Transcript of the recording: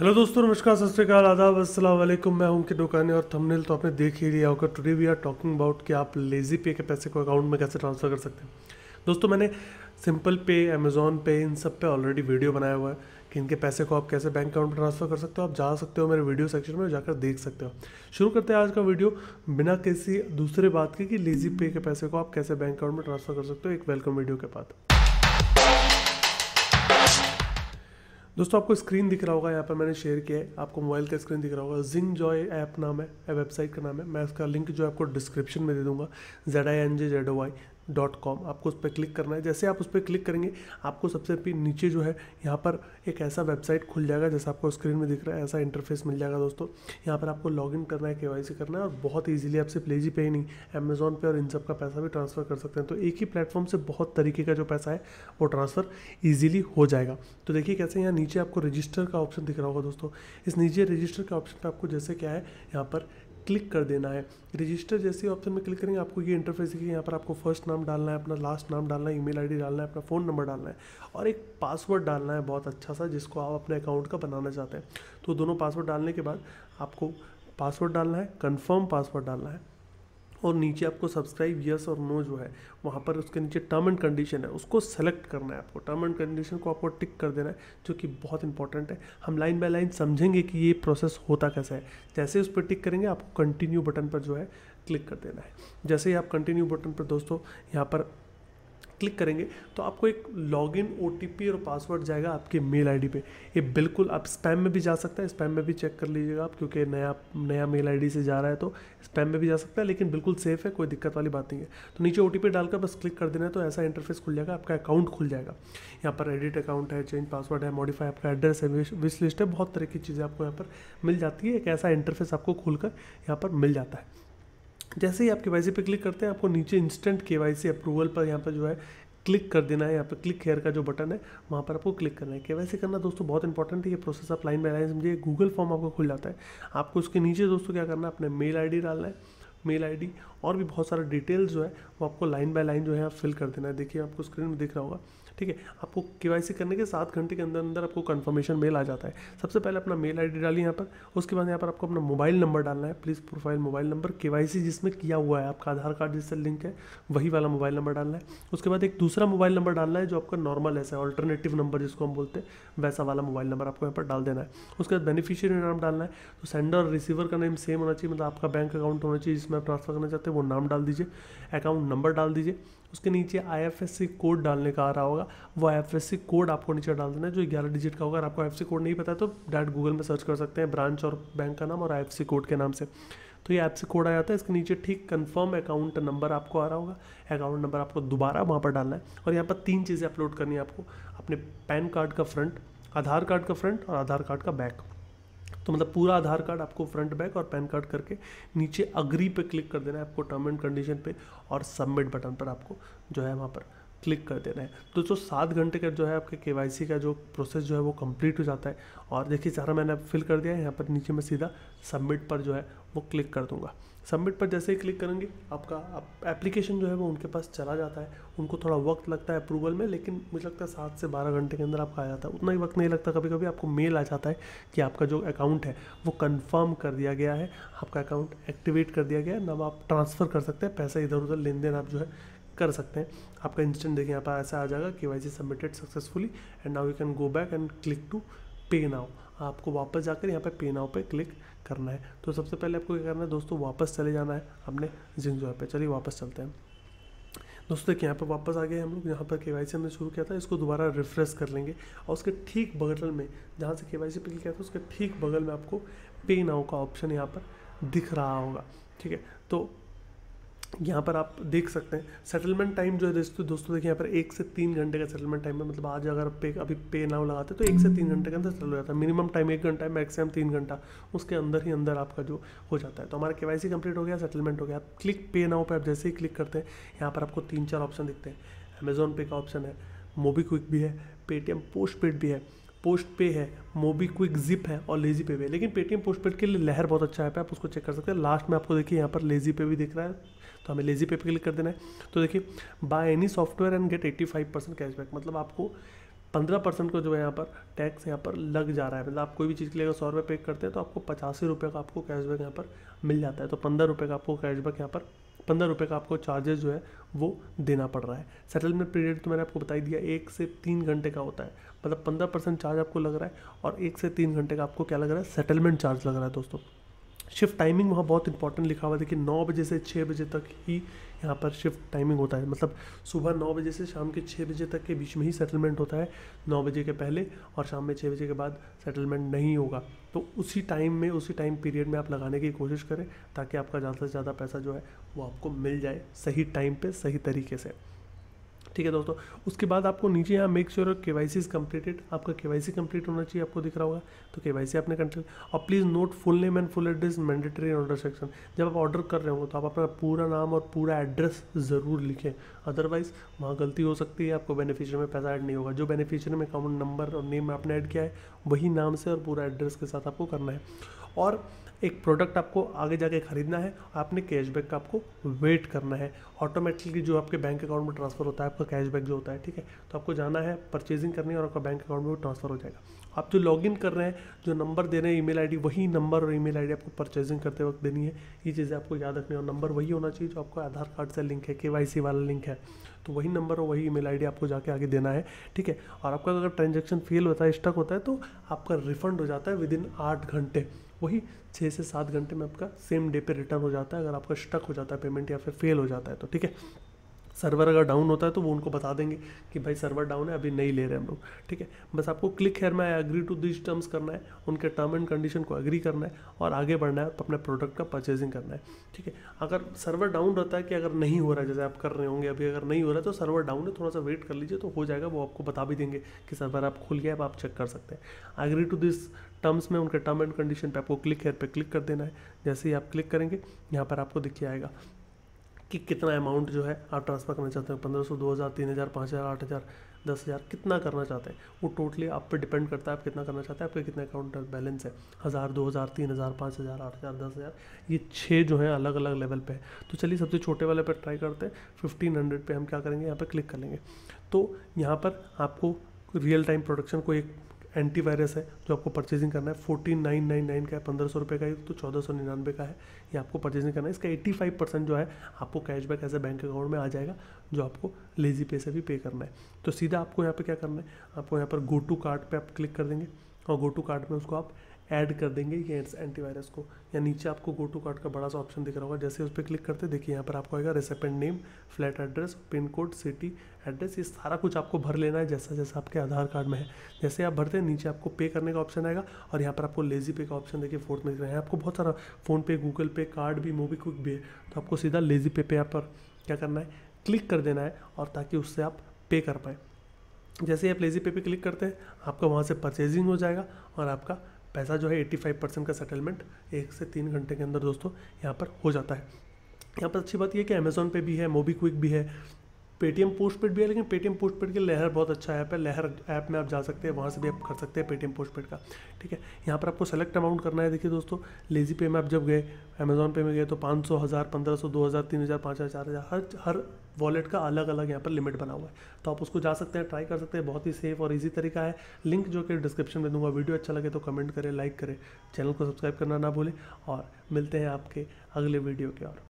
hello दोस्तों नमस्कार सत श्रीकाल आदाब असलम मैं हूं के डोकाने और थंबनेल तो आपने देख ही लिया होगा today we are talking about कि आप लेज़ी पे के पैसे को अकाउंट में कैसे ट्रांसफ़र कर सकते हैं दोस्तों मैंने सिंपल पे अमेज़ॉन पे इन सब पे ऑलरेडी वीडियो बनाया हुआ है कि इनके पैसे को आप कैसे बैंक अकाउंट में ट्रांसफ़र कर सकते हो आप जा सकते हो मेरे वीडियो सेक्शन में जाकर देख सकते हो शुरू करते हैं आज का वीडियो बिना किसी दूसरे बात के कि लेज़ी पे के पैसे को आप कैसे बैंक अकाउंट में ट्रांसफ़र कर सकते हो एक वेलकम वीडियो के बाद दोस्तों आपको स्क्रीन दिख रहा होगा यहाँ पर मैंने शेयर किया है आपको मोबाइल का स्क्रीन दिख रहा होगा जिंग जॉय ऐप नाम है वेबसाइट का नाम है मैं इसका लिंक जो है आपको डिस्क्रिप्शन में दे दूंगा Z I N J Z O Y dot com आपको उस पर क्लिक करना है जैसे आप उस पर क्लिक करेंगे आपको सबसे नीचे जो है यहाँ पर एक ऐसा वेबसाइट खुल जाएगा जैसा आपको स्क्रीन में दिख रहा है ऐसा इंटरफेस मिल जाएगा दोस्तों यहाँ पर आपको लॉगिन करना है के करना है और बहुत ईजिली आप सिर्फ लेजी पे ही नहीं अमेजोन पे और इन सब का पैसा भी ट्रांसफ़र कर सकते हैं तो एक ही प्लेटफॉर्म से बहुत तरीके का जो पैसा है वो ट्रांसफ़र ईजिली हो जाएगा तो देखिए कैसे यहाँ नीचे आपको रजिस्टर का ऑप्शन दिख रहा होगा दोस्तों इस नीचे रजिस्टर के ऑप्शन पर आपको जैसे क्या है यहाँ पर क्लिक कर देना है रजिस्टर जैसे ऑप्शन में क्लिक करेंगे आपको ये इंटरफेस दिखेगा यहाँ पर आपको फर्स्ट नाम डालना है अपना लास्ट नाम डालना है ईमेल आईडी डालना है अपना फ़ोन नंबर डालना है और एक पासवर्ड डालना है बहुत अच्छा सा जिसको आप अपने अकाउंट का बनाना चाहते हैं तो दोनों पासवर्ड डालने के बाद आपको पासवर्ड डालना है कन्फर्म पासवर्ड डालना है और नीचे आपको सब्सक्राइब यस और नो जो है वहाँ पर उसके नीचे टर्म एंड कंडीशन है उसको सेलेक्ट करना है आपको टर्म एंड कंडीशन को आपको टिक कर देना है जो कि बहुत इंपॉर्टेंट है हम लाइन बाय लाइन समझेंगे कि ये प्रोसेस होता कैसा है जैसे उस पर टिक करेंगे आपको कंटिन्यू बटन पर जो है क्लिक कर देना है जैसे ही आप कंटिन्यू बटन पर दोस्तों यहाँ पर क्लिक करेंगे तो आपको एक लॉग इन ओ और पासवर्ड जाएगा आपके मेल आई पे ये बिल्कुल आप स्पैम में भी जा सकता है स्पैम में भी चेक कर लीजिएगा आप क्योंकि नया नया मेल आई से जा रहा है तो स्पैम में भी जा सकता है लेकिन बिल्कुल सेफ है कोई दिक्कत वाली बात नहीं है तो नीचे ओ डालकर बस क्लिक कर देना है तो ऐसा इंटरफेस खुल जाएगा आपका अकाउंट खुल जाएगा यहाँ पर एडिट अकाउंट है चेंज पासवर्ड है मॉडिफाई आपका एड्रेस है विश लिस्ट है बहुत तरह की चीज़ें आपको यहाँ पर मिल जाती है एक ऐसा इंटरफेस आपको खुलकर यहाँ पर मिल जाता है जैसे ही आप के पे क्लिक करते हैं आपको नीचे इंस्टेंट के अप्रूवल पर यहाँ पर जो है क्लिक कर देना है यहाँ पर क्लिक हेयर का जो बटन है वहाँ पर आपको क्लिक करना है के करना दोस्तों बहुत इंपॉर्टेंट है ये प्रोसेस आप लाइन बाय लाइन समझिए गूगल फॉर्म आपको खुल जाता है आपको उसके नीचे दोस्तों क्या करना है अपने मेल आई डालना है मेल आईडी और भी बहुत सारा डिटेल्स जो है वो आपको लाइन बाय लाइन जो है आप फिल कर देना है देखिए आपको स्क्रीन में दिख रहा होगा ठीक है आपको के करने के सात घंटे के अंदर अंदर आपको कन्फर्मेशन मेल आ जाता है सबसे पहले अपना मेल आई डालिए यहाँ पर उसके बाद यहाँ पर आपको अपना मोबाइल नंबर डालना है प्लीज़ प्रोफाइल मोबाइल नंबर के जिसमें किया हुआ है आपका आधार कार्ड जिससे लिंक है वही वाला मोबाइल नंबर डालना है उसके बाद एक दूसरा मोबाइल नंबर डालना है जो आपका नॉर्मल ऐसा है ऑल्टरनेटिव नंबर जिसको हम बोलते हैं वैसा वाला मोबाइल नंबर आपको यहाँ पर डाल देना है उसके बाद बेनिफिशियरी नाम डालना है तो सेंडर और रिसीवर का नेम सेम होना चाहिए मतलब आपका बैंक अकाउंट होना चाहिए जिसमें आप ट्रांसफर करना चाहते हैं वो नाम डाल दीजिए अकाउंट नंबर डाल दीजिए उसके नीचे आई कोड डालने का आ रहा होगा होगा वो एफ कोड आपको नीचे डाल देना है जो ग्यारह डिजिट का होगा अगर आपको एफ कोड नहीं पता है तो डायरेक्ट गूगल में सर्च कर सकते हैं ब्रांच और बैंक का नाम और एफ कोड के नाम से तो ये एफ कोड आ जाता है इसके नीचे ठीक कन्फर्म अकाउंट नंबर आपको आ रहा होगा अकाउंट नंबर आपको दोबारा वहाँ पर डालना है और यहाँ पर तीन चीज़ें अपलोड करनी है आपको अपने पैन कार्ड का फ्रंट आधार कार्ड का फ्रंट और आधार कार्ड का बैक तो मतलब पूरा आधार कार्ड आपको फ्रंट बैक और पैन कार्ड करके नीचे अग्री पे क्लिक कर देना है आपको टर्म एंड कंडीशन पे और सबमिट बटन पर आपको जो है वहाँ पर क्लिक कर देना है तो जो सात घंटे का जो है आपके के का जो प्रोसेस जो है वो कंप्लीट हो जाता है और देखिए सारा मैंने फिल कर दिया है यहाँ पर नीचे मैं सीधा सबमिट पर जो है वो क्लिक कर दूँगा सबमिट पर जैसे ही क्लिक करेंगे आपका एप्लीकेशन जो है वो उनके पास चला जाता है उनको थोड़ा वक्त लगता है अप्रूवल में लेकिन मुझे लगता है सात से बारह घंटे के अंदर आपका आ जाता है उतना ही वक्त नहीं लगता कभी कभी आपको मेल आ जाता है कि आपका जो अकाउंट है वो कंफर्म कर दिया गया है आपका अकाउंट एक्टिवेट कर दिया गया है नब आप ट्रांसफ़र कर सकते हैं पैसा इधर उधर लेन देन आप जो है कर सकते हैं आपका इंस्टेंट देखिए यहाँ पर ऐसा आ जाएगा K Y C submitted successfully and now you can go back and click to pay now आपको वापस जाकर यहाँ पर पे नाउ पर क्लिक करना है तो सबसे पहले आपको क्या करना है दोस्तों वापस चले जाना है अपने जिंजो ऐप पे चलिए वापस चलते हैं दोस्तों देखिए यहाँ पर वापस आ गए हम लोग यहाँ पर के वाई सी हमने शुरू किया था इसको दोबारा रिफ्रेश कर लेंगे और उसके ठीक बगल में जहाँ से के वाई सी पे किया था उसके ठीक बगल में आपको पे नाउ का ऑप्शन यहाँ पर दिख रहा होगा ठीक है तो यहाँ पर आप देख सकते हैं सेटलमेंट टाइम जो है दोस्तों दोस्तों देखिए यहाँ पर एक से तीन घंटे का सेटलमेंट टाइम है मतलब आज अगर पे अभी पे नाउ लगाते तो एक से तीन घंटे के अंदर सेटल हो जाता है मिनिमम टाइम एक घंटा है मैक्सिमम तीन घंटा उसके अंदर ही अंदर आपका जो हो जाता है तो हमारा के वाई सी कंप्लीट हो गया सेटलमेंट हो गया आप क्लिक पे नाउ पर आप जैसे ही क्लिक करते हैं यहाँ पर आपको तीन चार ऑप्शन दिखते हैं अमेजोन पे का ऑप्शन है मोबीक्विक भी है पेटीएम पोस्ट पेड भी है पोस्ट पे है मोबी क्विक जिप है और लेजी पे भी है लेकिन पेटीएम पोस्ट पेड के लिए लहर बहुत अच्छा ऐप है आप उसको चेक कर सकते हैं लास्ट में आपको देखिए यहाँ पर लेजी पे भी दिख रहा है तो हमें लेजी पे पे क्लिक कर देना है तो देखिए buy any software and get 85 percent cashback मतलब आपको पंद्रह परसेंट का जो है यहाँ पर टैक्स यहाँ पर लग जा रहा है मतलब आप कोई भी चीज़ के लिए अगर सौ रुपये पे करते हैं तो आपको पचासी रुपये का आपको कैशबैक यहाँ पर मिल जाता है तो पंद्रह रुपये का आपको कैशबैक यहाँ पर पंद्रह रुपये का आपको चार्जेस जो है वो देना पड़ रहा है सेटलमेंट पीरियड तो मैंने आपको बताई दिया एक से तीन घंटे का होता है मतलब पंद्रह परसेंट चार्ज आपको लग रहा है और एक से तीन घंटे का आपको क्या लग रहा है सेटलमेंट चार्ज लग रहा है दोस्तों शिफ्ट टाइमिंग वहाँ बहुत इंपॉर्टेंट लिखा हुआ है कि नौ बजे से छः बजे तक ही यहाँ पर शिफ्ट टाइमिंग होता है मतलब सुबह नौ बजे से शाम के छः बजे तक के बीच में ही सेटलमेंट होता है नौ बजे के पहले और शाम में छः बजे के बाद सेटलमेंट नहीं होगा तो उसी टाइम में उसी टाइम पीरियड में आप लगाने की कोशिश करें ताकि आपका ज़्यादा से ज़्यादा पैसा जो है वो आपको मिल जाए सही टाइम पर सही तरीके से ठीक है दोस्तों उसके बाद आपको नीचे यहाँ make sure K Y C is completed आपका के वाई सी कम्प्लीट होना चाहिए आपको दिख रहा होगा तो के वाई सी आपने कंट्रोल और please note full name and full address mandatory order section जब आप ऑर्डर कर रहे हो तो आप अपना पूरा नाम और पूरा एड्रेस ज़रूर लिखें अदरवाइज वहाँ गलती हो सकती है आपको बेनिफिशियर में पैसा ऐड नहीं होगा जो बेनिफिशियरी में अकाउंट नंबर और नेम आपने ऐड किया है वही नाम से और पूरा एड्रेस के साथ आपको करना है और एक प्रोडक्ट आपको आगे जाके खरीदना है आपने कैशबैक का आपको वेट करना है ऑटोमेटिकली जो आपके बैंक अकाउंट में ट्रांसफर होता है आपका कैशबैक जो होता है ठीक है तो आपको जाना है परचेजिंग करनी है और आपका बैंक अकाउंट में वो ट्रांसफर हो जाएगा आप जो लॉग कर रहे हैं जो नंबर दे रहे हैं ई मेल वही नंबर और ई मेल आपको परचेजिंग करते वक्त देनी है ये चीज़ें आपको याद रखनी है और नंबर वही होना चाहिए जो आपका आधार कार्ड से लिंक है के वाला लिंक है तो वही नंबर और वही ई मेल आपको जाके आगे देना है ठीक है और आपका अगर ट्रांजेक्शन फेल होता है स्टक होता है तो आपका रिफंड हो जाता है विद इन आठ घंटे वही छः से सात घंटे में आपका सेम डे पे रिटर्न हो जाता है अगर आपका स्टक हो जाता है पेमेंट या फिर फेल हो जाता है तो ठीक है सर्वर अगर डाउन होता है तो वो उनको बता देंगे कि भाई सर्वर डाउन है अभी नहीं ले रहे हम लोग ठीक है बस आपको क्लिक हेयर में एग्री टू दिस टर्म्स करना है उनके टर्म एंड कंडीशन को एग्री करना है और आगे बढ़ना है तो अपने प्रोडक्ट का परचेजिंग करना है ठीक है अगर सर्वर डाउन रहता है कि अगर नहीं हो रहा है जैसे आप कर रहे होंगे अभी अगर नहीं हो रहा है तो सर्वर डाउन है थोड़ा सा वेट कर लीजिए तो हो जाएगा वो आपको बता भी देंगे कि सर्वर आप खुल गया है आप चेक कर सकते हैं एग्री टू दिस टर्म्स में उनके टर्म एंड कंडीशन पे आपको क्लिक हेयर पे क्लिक कर देना है जैसे ही आप क्लिक करेंगे यहाँ पर आपको दिखे आएगा कि कितना अमाउंट जो है आप ट्रांसफ़र करना चाहते हैं पंद्रह सौ दो हज़ार तीन हज़ार पाँच हज़ार आठ हज़ार दस हज़ार कितना करना चाहते हैं वो टोटली आप पे डिपेंड करता है आप कितना करना चाहते हैं आपके कितने अकाउंट बैलेंस है हज़ार दो हज़ार तीन हज़ार पाँच हज़ार आठ हज़ार दस हज़ार ये छः जो है अलग अलग लेवल पे है तो चलिए सबसे छोटे वाले पर ट्राई करते हैं फिफ्टीन हंड्रेड पर हम क्या करेंगे यहाँ पर क्लिक कर लेंगे तो यहाँ पर आपको रियल टाइम प्रोडक्शन को एक एंटीवायरस है जो आपको परचेजिंग करना है फोर्टीन नाइन नाइन नाइन का है पंद्रह सौ रुपये का है तो चौदह सौ निन्यानवे का है ये आपको परचेजिंग करना है इसका एट्टी फाइव परसेंट जो है आपको cashback as a bank account में आ जाएगा जो आपको लेजी पे से भी पे करना है तो सीधा आपको यहाँ पर क्या करना है आपको यहाँ पर गो टू कार्ड पर आप क्लिक कर देंगे और गो टू कार्ड में उसको आप ऐड कर देंगे ये एंटीवायरस को या नीचे आपको गो टू कार्ड का बड़ा सा ऑप्शन दिख रहा होगा जैसे उस पर क्लिक करते देखिए यहाँ पर आपको आएगा recipient name flat address pin code city address ये सारा कुछ आपको भर लेना है जैसा जैसा आपके आधार कार्ड में है जैसे आप भरते हैं नीचे आपको पे करने का ऑप्शन आएगा और यहाँ पर आपको लेजी पे का ऑप्शन देखिए फोर्थ में दिख रहा है आपको बहुत सारा फ़ोनपे गूगल पे कार्ड भी मोबी क्विक भी है तो आपको सीधा लेजी पे पे यहाँ पर क्या करना है क्लिक कर देना है और ताकि उससे आप पे कर पाएँ जैसे आप लेजी पे पे क्लिक करते हैं आपका वहाँ से परचेजिंग हो जाएगा और आपका पैसा जो है 85 परसेंट का सेटलमेंट एक से तीन घंटे के अंदर दोस्तों यहाँ पर हो जाता है यहाँ पर अच्छी बात यह कि अमेज़ोन पे भी है मोबी क्विक भी है पेटीएम पोस्ट पेड भी है लेकिन पेटीएम पोस्ट पेड के लहर बहुत अच्छा ऐप है लहर ऐप में आप जा सकते हैं वहाँ से भी आप कर सकते हैं पेटीएम पोस्ट पेड का ठीक है यहाँ पर आपको सेलेक्ट अमाउंट करना है देखिए दोस्तों लेजी पे में आप जब गए अमेजोन पे में गए तो पाँच सौ हज़ार पंद्रह सौ दो हज़ार तीन हज़ार पाँच हज़ार चार हज़ार हर हर वॉलेट का अलग अलग यहाँ पर लिमिट बना हुआ है तो आप उसको जा सकते हैं ट्राई कर सकते हैं बहुत ही सेफ और ईजी तरीका है लिंक जो कि डिस्क्रिप्शन में दूंगा वीडियो अच्छा लगे तो कमेंट करें लाइक करें चैनल को सब्सक्राइब करना ना भूलें और मिलते हैं आपके अगले वीडियो के और